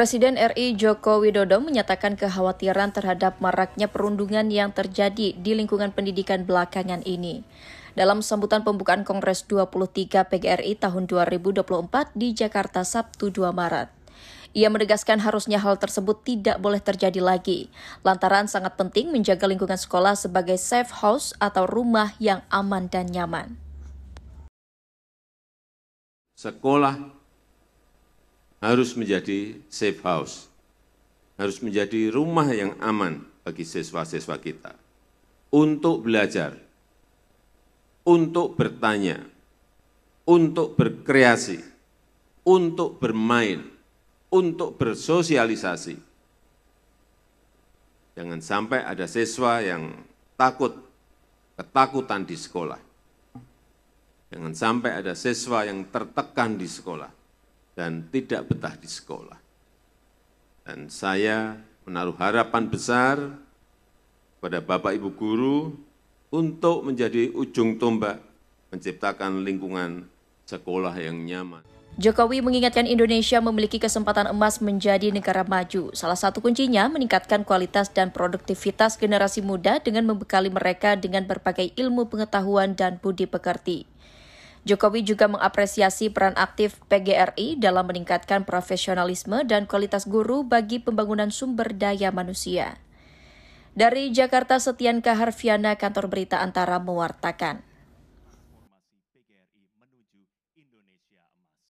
Presiden RI Joko Widodo menyatakan kekhawatiran terhadap maraknya perundungan yang terjadi di lingkungan pendidikan belakangan ini. Dalam sambutan pembukaan Kongres 23 PGRI tahun 2024 di Jakarta Sabtu 2 Maret. Ia menegaskan harusnya hal tersebut tidak boleh terjadi lagi, lantaran sangat penting menjaga lingkungan sekolah sebagai safe house atau rumah yang aman dan nyaman. Sekolah harus menjadi safe house, harus menjadi rumah yang aman bagi siswa-siswa kita untuk belajar, untuk bertanya, untuk berkreasi, untuk bermain, untuk bersosialisasi. Jangan sampai ada siswa yang takut, ketakutan di sekolah. Jangan sampai ada siswa yang tertekan di sekolah dan tidak betah di sekolah. Dan saya menaruh harapan besar kepada Bapak Ibu guru untuk menjadi ujung tombak menciptakan lingkungan sekolah yang nyaman. Jokowi mengingatkan Indonesia memiliki kesempatan emas menjadi negara maju. Salah satu kuncinya meningkatkan kualitas dan produktivitas generasi muda dengan membekali mereka dengan berbagai ilmu pengetahuan dan budi pekerti. Jokowi juga mengapresiasi peran aktif PGRI dalam meningkatkan profesionalisme dan kualitas guru bagi pembangunan sumber daya manusia. Dari Jakarta, Setian Kaharfiana, Kantor Berita Antara mewartakan.